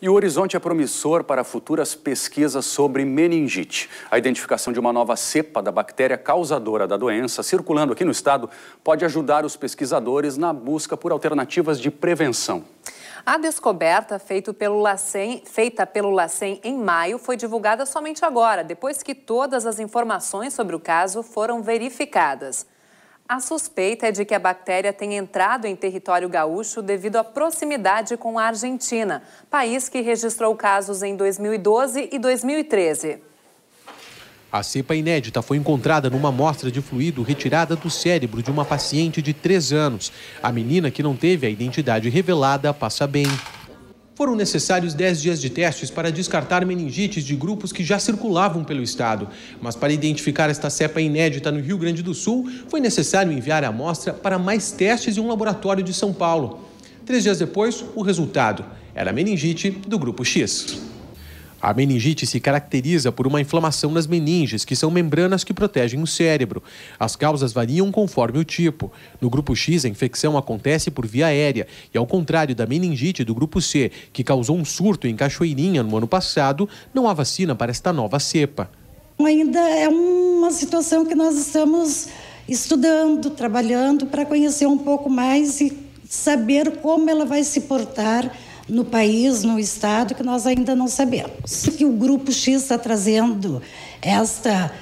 E o horizonte é promissor para futuras pesquisas sobre meningite. A identificação de uma nova cepa da bactéria causadora da doença circulando aqui no estado pode ajudar os pesquisadores na busca por alternativas de prevenção. A descoberta feita pelo LACEN, feita pelo LACEN em maio foi divulgada somente agora, depois que todas as informações sobre o caso foram verificadas. A suspeita é de que a bactéria tenha entrado em território gaúcho devido à proximidade com a Argentina, país que registrou casos em 2012 e 2013. A cepa inédita foi encontrada numa amostra de fluido retirada do cérebro de uma paciente de 3 anos. A menina, que não teve a identidade revelada, passa bem. Foram necessários 10 dias de testes para descartar meningites de grupos que já circulavam pelo estado. Mas para identificar esta cepa inédita no Rio Grande do Sul, foi necessário enviar a amostra para mais testes em um laboratório de São Paulo. Três dias depois, o resultado era meningite do grupo X. A meningite se caracteriza por uma inflamação nas meninges, que são membranas que protegem o cérebro. As causas variam conforme o tipo. No grupo X, a infecção acontece por via aérea, e ao contrário da meningite do grupo C, que causou um surto em Cachoeirinha no ano passado, não há vacina para esta nova cepa. Ainda é uma situação que nós estamos estudando, trabalhando para conhecer um pouco mais e saber como ela vai se portar no país, no estado, que nós ainda não sabemos. Que o grupo X está trazendo esta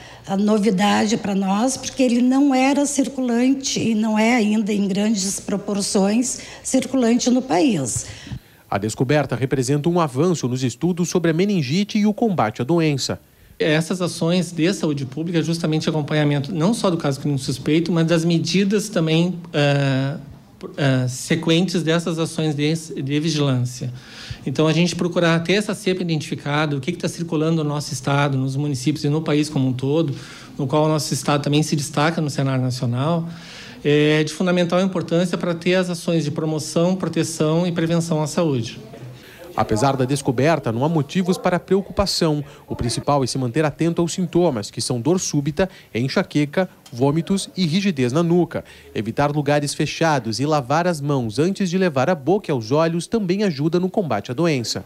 novidade para nós, porque ele não era circulante e não é ainda em grandes proporções circulante no país. A descoberta representa um avanço nos estudos sobre a meningite e o combate à doença. Essas ações de saúde pública, justamente acompanhamento não só do caso clínico suspeito, mas das medidas também uh uh, sequentes dessas ações de, de, vigilância. Então, a gente procurar ter essa cepa identificada, o que está circulando no nosso estado, nos municípios e no país como um todo, no qual o nosso estado também se destaca no cenário nacional, é de fundamental importância para ter as ações de promoção, proteção e prevenção à saúde. Apesar da descoberta, não há motivos para preocupação. O principal é se manter atento aos sintomas, que são dor súbita, enxaqueca, vômitos e rigidez na nuca. Evitar lugares fechados e lavar as mãos antes de levar a boca aos olhos também ajuda no combate à doença.